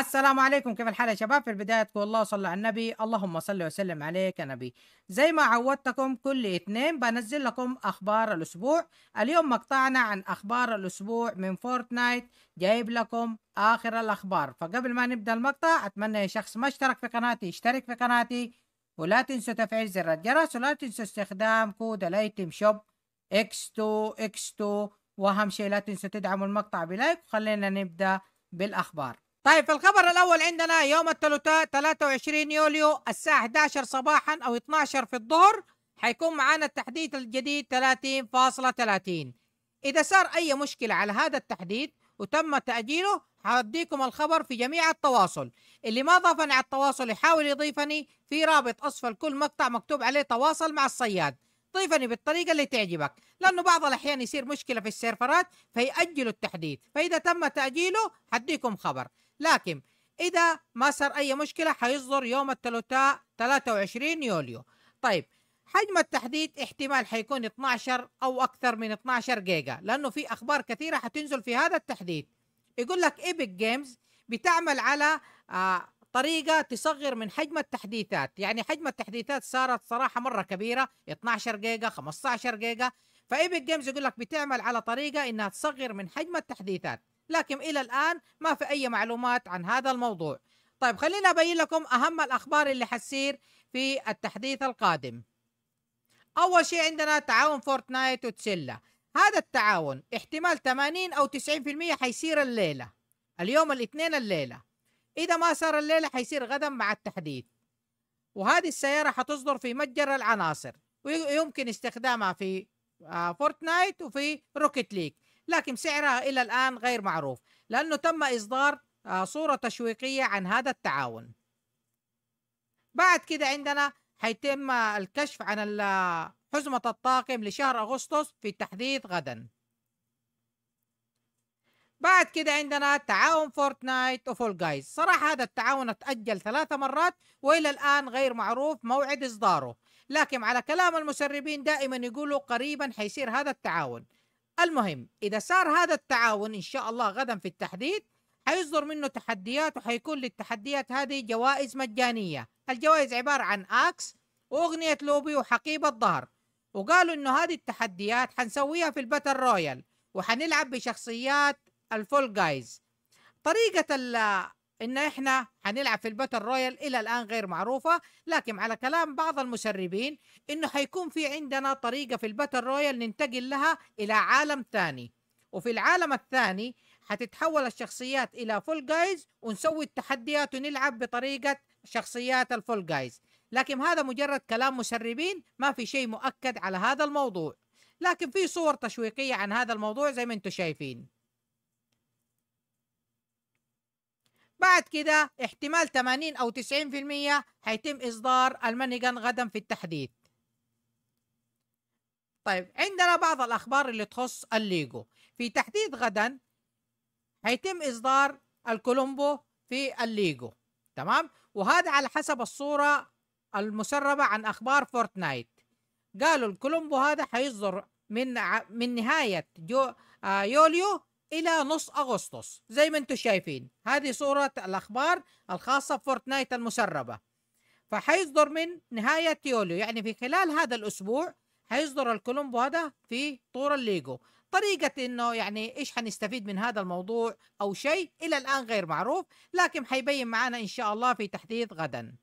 السلام عليكم كيف الحال يا شباب في البداية تقول الله صلى على النبي اللهم صل وسلم عليك يا نبي زي ما عودتكم كل اثنين بنزل لكم أخبار الأسبوع اليوم مقطعنا عن أخبار الأسبوع من فورتنايت جايب لكم آخر الأخبار فقبل ما نبدأ المقطع أتمنى يا شخص ما اشترك في قناتي اشترك في قناتي ولا تنسى تفعيل زر الجرس ولا تنسى استخدام كود الايتم شوب اكس 2 اكس 2 واهم شيء لا تنسوا تدعموا المقطع بلايك وخلينا نبدا بالاخبار طيب الخبر الاول عندنا يوم الثلاثاء 23 يوليو الساعه 11 صباحا او 12 في الظهر حيكون معانا التحديث الجديد 30.30 .30. اذا صار اي مشكله على هذا التحديث وتم تاجيله هديكم الخبر في جميع التواصل اللي ما ضافني على التواصل يحاول يضيفني في رابط أسفل كل مقطع مكتوب عليه تواصل مع الصياد ضيفني بالطريقة اللي تعجبك لأنه بعض الأحيان يصير مشكلة في السيرفرات فيأجلوا التحديث فإذا تم تأجيله هديكم خبر لكن إذا ما صار أي مشكلة حيصدر يوم الثلاثاء 23 يوليو طيب حجم التحديث احتمال حيكون 12 أو أكثر من 12 جيجا لأنه في أخبار كثيرة حتنزل في هذا التحديث يقول لك ايبك جيمز بتعمل على آه طريقة تصغر من حجم التحديثات يعني حجم التحديثات صارت صراحة مرة كبيرة 12 جيجا 15 جيجا فايبك جيمز يقول لك بتعمل على طريقة انها تصغر من حجم التحديثات لكن الى الان ما في اي معلومات عن هذا الموضوع طيب خلينا ابين لكم اهم الاخبار اللي حتصير في التحديث القادم اول شيء عندنا تعاون فورتنايت وتسلا هذا التعاون احتمال 80 او 90% حيصير الليله اليوم الاثنين الليله اذا ما صار الليله حيصير غدا مع التحديث وهذه السياره حتصدر في متجر العناصر ويمكن استخدامها في آه، فورتنايت وفي روكيت ليج لكن سعرها الى الان غير معروف لانه تم اصدار آه، صوره تشويقيه عن هذا التعاون بعد كده عندنا حيتم آه، الكشف عن حزمة الطاقم لشهر أغسطس في التحديث غدا بعد كده عندنا تعاون فورتنايت وفول جايز صراحة هذا التعاون اتأجل ثلاثة مرات وإلى الآن غير معروف موعد إصداره لكن على كلام المسربين دائما يقولوا قريبا حيصير هذا التعاون المهم إذا صار هذا التعاون إن شاء الله غدا في التحديد حيصدر منه تحديات وحيكون للتحديات هذه جوائز مجانية الجوائز عبارة عن أكس وأغنية لوبي وحقيبة ظهر وقالوا انه هذه التحديات حنسويها في الباتل رويال وحنلعب بشخصيات الفول جايز طريقة ان احنا حنلعب في الباتل رويال الى الان غير معروفة لكن على كلام بعض المسربين انه حيكون في عندنا طريقة في الباتل رويال ننتقل لها الى عالم ثاني وفي العالم الثاني حتتحول الشخصيات الى فول جايز ونسوي التحديات ونلعب بطريقة شخصيات الفول جايز لكن هذا مجرد كلام مسربين ما في شيء مؤكد على هذا الموضوع لكن في صور تشويقية عن هذا الموضوع زي ما انتم شايفين بعد كده احتمال 80 أو 90% حيتم إصدار المنجن غدا في التحديث طيب عندنا بعض الأخبار اللي تخص الليجو في تحديث غدا هيتم إصدار الكولومبو في الليجو تمام وهذا على حسب الصورة المسربة عن أخبار فورتنايت قالوا الكولومبو هذا حيصدر من من نهاية جو آه، يوليو إلى نص أغسطس زي ما انتم شايفين هذه صورة الأخبار الخاصة بفورتنايت المسربة فحيصدر من نهاية يوليو يعني في خلال هذا الأسبوع حيصدر الكولومبو هذا في طور الليجو طريقة انه يعني ايش حنستفيد من هذا الموضوع او شيء الى الان غير معروف لكن حيبين معانا ان شاء الله في تحديث غدا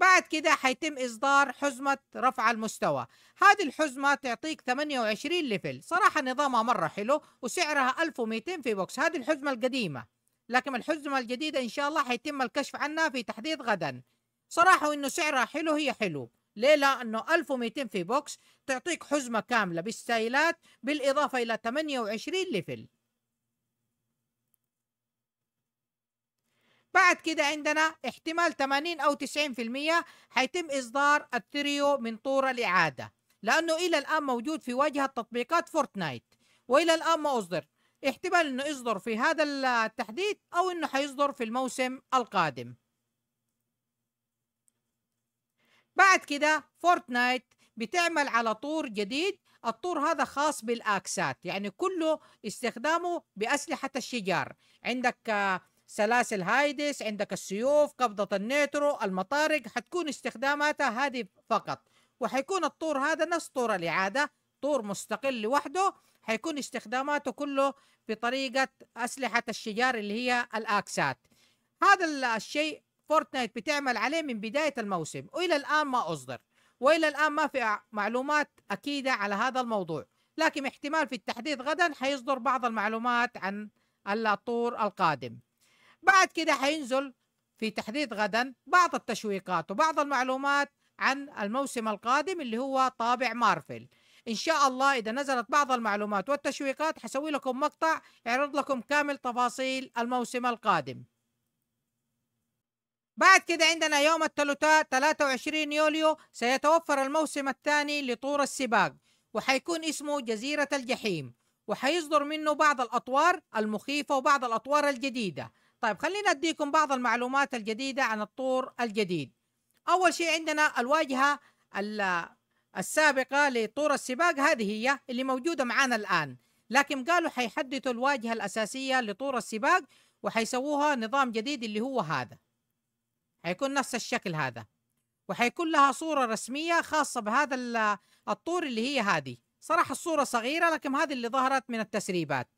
بعد كده حيتم إصدار حزمة رفع المستوى هذه الحزمة تعطيك 28 ليفل صراحة نظامها مرة حلو وسعرها 1200 في بوكس هذه الحزمة القديمة لكن الحزمة الجديدة إن شاء الله حيتم الكشف عنها في تحديث غدا صراحة إنه سعرها حلو هي حلو ليه لأنه 1200 في بوكس تعطيك حزمة كاملة بالستايلات بالإضافة إلى 28 ليفل بعد كده عندنا احتمال 80 أو 90% حيتم إصدار التريو من طور الإعادة لأنه إلى الآن موجود في واجهة تطبيقات فورتنايت وإلى الآن ما أصدر احتمال أنه يصدر في هذا التحديث أو أنه حيصدر في الموسم القادم بعد كده فورتنايت بتعمل على طور جديد الطور هذا خاص بالاكسات يعني كله استخدامه باسلحه الشجار عندك سلاسل هايدس عندك السيوف قبضة النيترو المطارق حتكون استخداماتها هذه فقط وحيكون الطور هذا نفس طور الإعادة طور مستقل لوحده حيكون استخداماته كله بطريقة أسلحة الشجار اللي هي الأكسات هذا الشيء فورتنايت بتعمل عليه من بداية الموسم وإلى الآن ما أصدر وإلى الآن ما في معلومات أكيدة على هذا الموضوع لكن احتمال في التحديث غدا حيصدر بعض المعلومات عن الطور القادم بعد كده حينزل في تحديث غدا بعض التشويقات وبعض المعلومات عن الموسم القادم اللي هو طابع مارفل ان شاء الله اذا نزلت بعض المعلومات والتشويقات حسوي لكم مقطع يعرض لكم كامل تفاصيل الموسم القادم بعد كده عندنا يوم الثلاثاء 23 يوليو سيتوفر الموسم الثاني لطور السباق وحيكون اسمه جزيرة الجحيم وحيصدر منه بعض الأطوار المخيفة وبعض الأطوار الجديدة طيب خلينا أديكم بعض المعلومات الجديدة عن الطور الجديد أول شيء عندنا الواجهة السابقة لطور السباق هذه هي اللي موجودة معانا الآن لكن قالوا حيحدثوا الواجهة الأساسية لطور السباق وحيسووها نظام جديد اللي هو هذا حيكون نفس الشكل هذا وحيكون لها صورة رسمية خاصة بهذا الطور اللي هي هذه صراحة الصورة صغيرة لكن هذه اللي ظهرت من التسريبات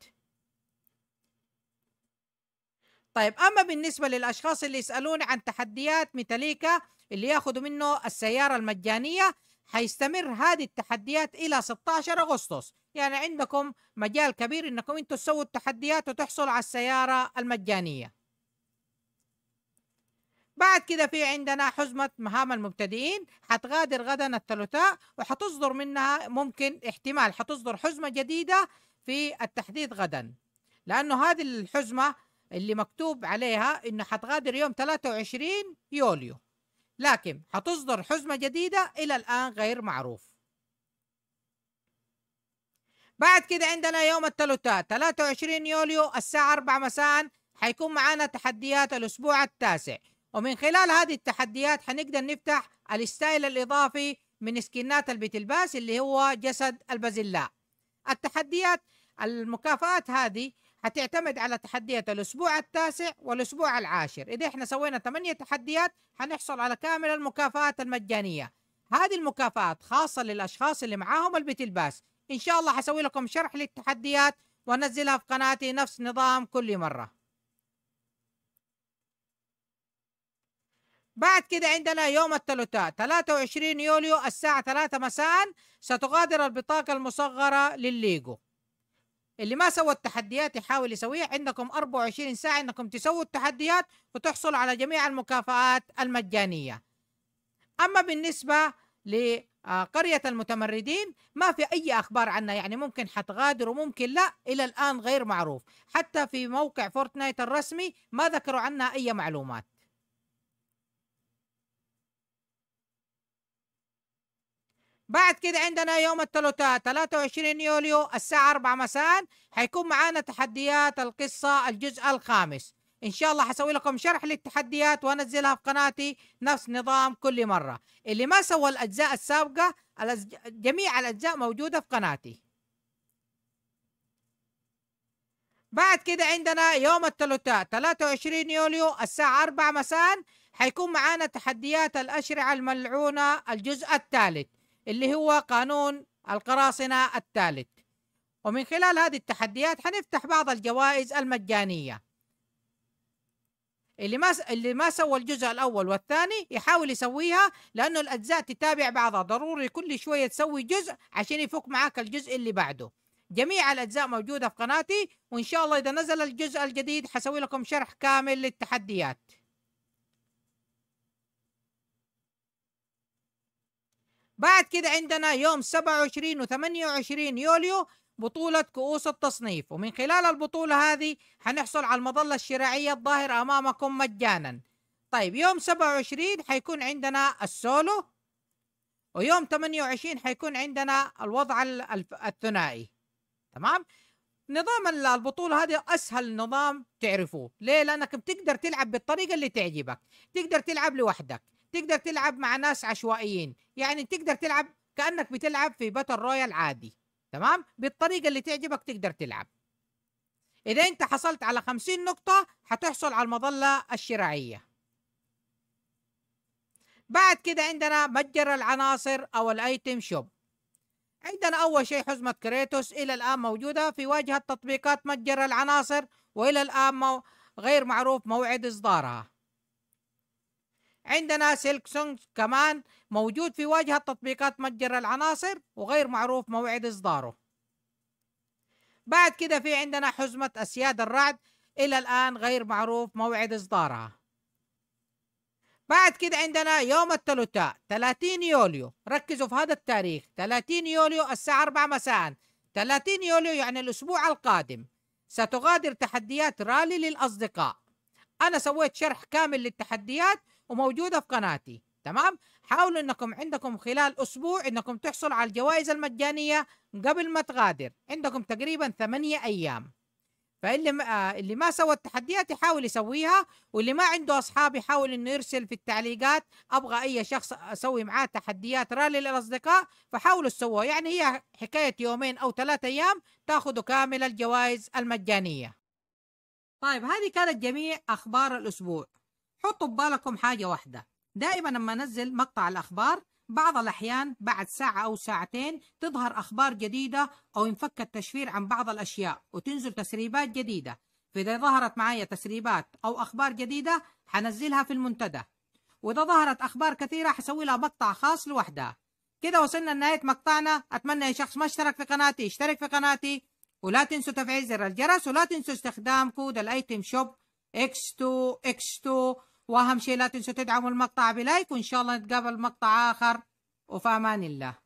طيب اما بالنسبه للاشخاص اللي يسالوني عن تحديات ميتاليكا اللي ياخذوا منه السياره المجانيه حيستمر هذه التحديات الى 16 اغسطس يعني عندكم مجال كبير انكم انتم تسووا التحديات وتحصلوا على السياره المجانيه بعد كده في عندنا حزمة مهام المبتدئين حتغادر غدا الثلاثاء وحتصدر منها ممكن احتمال حتصدر حزمة جديدة في التحديث غدا لأنه هذه الحزمة اللي مكتوب عليها انه حتغادر يوم 23 يوليو لكن حتصدر حزمة جديدة إلى الآن غير معروف بعد كده عندنا يوم الثلاثاء 23 يوليو الساعة 4 مساء حيكون معانا تحديات الأسبوع التاسع ومن خلال هذه التحديات حنقدر نفتح الستايل الإضافي من سكنات البيت الباس اللي هو جسد البازلاء التحديات المكافآت هذه حتعتمد على تحديات الأسبوع التاسع والأسبوع العاشر إذا إحنا سوينا ثمانية تحديات حنحصل على كامل المكافآت المجانية هذه المكافآت خاصة للأشخاص اللي معاهم البيت الباس إن شاء الله حسوي لكم شرح للتحديات وأنزلها في قناتي نفس نظام كل مرة بعد كده عندنا يوم الثلاثاء 23 يوليو الساعة 3 مساء ستغادر البطاقة المصغرة للليجو اللي ما سوى التحديات يحاول يسويها عندكم 24 ساعة انكم تسووا التحديات وتحصلوا على جميع المكافآت المجانية اما بالنسبة لقرية المتمردين ما في اي اخبار عنها يعني ممكن حتغادر وممكن لا الى الان غير معروف حتى في موقع فورتنايت الرسمي ما ذكروا عنها اي معلومات بعد كده عندنا يوم الثلاثاء 23 يوليو الساعة 4 مساء حيكون معانا تحديات القصة الجزء الخامس إن شاء الله حسوي لكم شرح للتحديات وأنزلها في قناتي نفس نظام كل مرة اللي ما سوى الأجزاء السابقة جميع الأجزاء موجودة في قناتي بعد كده عندنا يوم الثلاثاء 23 يوليو الساعة 4 مساء حيكون معانا تحديات الأشرعة الملعونة الجزء الثالث اللي هو قانون القراصنة الثالث ومن خلال هذه التحديات حنفتح بعض الجوائز المجانية اللي ما اللي ما سوى الجزء الاول والثاني يحاول يسويها لانه الاجزاء تتابع بعضها ضروري كل شويه تسوي جزء عشان يفك معاك الجزء اللي بعده جميع الاجزاء موجوده في قناتي وان شاء الله اذا نزل الجزء الجديد حسوي لكم شرح كامل للتحديات بعد كده عندنا يوم 27 و 28 يوليو بطولة كؤوس التصنيف ومن خلال البطولة هذه حنحصل على المظلة الشراعية الظاهرة أمامكم مجانا طيب يوم 27 حيكون عندنا السولو ويوم 28 حيكون عندنا الوضع الثنائي تمام نظام البطولة هذه أسهل نظام تعرفوه ليه لأنك بتقدر تلعب بالطريقة اللي تعجبك تقدر تلعب لوحدك تقدر تلعب مع ناس عشوائيين يعني تقدر تلعب كانك بتلعب في باتل رويال عادي تمام بالطريقه اللي تعجبك تقدر تلعب اذا انت حصلت على 50 نقطه هتحصل على المظله الشراعيه بعد كده عندنا متجر العناصر او الايتم شوب عندنا اول شيء حزمه كريتوس الى الان موجوده في واجهه تطبيقات متجر العناصر والى الان غير معروف موعد اصدارها عندنا سلك سونج كمان موجود في واجهة تطبيقات متجر العناصر وغير معروف موعد إصداره بعد كده في عندنا حزمة أسياد الرعد إلى الآن غير معروف موعد إصدارها بعد كده عندنا يوم الثلاثاء 30 يوليو ركزوا في هذا التاريخ 30 يوليو الساعة 4 مساء 30 يوليو يعني الأسبوع القادم ستغادر تحديات رالي للأصدقاء أنا سويت شرح كامل للتحديات وموجوده في قناتي تمام حاولوا انكم عندكم خلال اسبوع انكم تحصلوا على الجوائز المجانيه قبل ما تغادر عندكم تقريبا ثمانية ايام فاللي ما آه، اللي ما سوى التحديات يحاول يسويها واللي ما عنده اصحاب يحاول انه يرسل في التعليقات ابغى اي شخص اسوي معاه تحديات رالي للاصدقاء فحاولوا تسووها يعني هي حكايه يومين او ثلاثة ايام تاخذوا كامل الجوائز المجانيه طيب هذه كانت جميع اخبار الاسبوع حطوا ببالكم حاجة واحدة دائما لما انزل مقطع الأخبار بعض الأحيان بعد ساعة أو ساعتين تظهر أخبار جديدة أو ينفك التشفير عن بعض الأشياء وتنزل تسريبات جديدة فإذا ظهرت معايا تسريبات أو أخبار جديدة حنزلها في المنتدى وإذا ظهرت أخبار كثيرة حسوي لها مقطع خاص لوحدها كده وصلنا لنهاية مقطعنا أتمنى أي شخص ما اشترك في قناتي اشترك في قناتي ولا تنسوا تفعيل زر الجرس ولا تنسوا استخدام كود الايتم شوب X2 X2 واهم شيء لا تنسوا تدعموا المقطع بلايك وان شاء الله نتقابل مقطع اخر وفي امان الله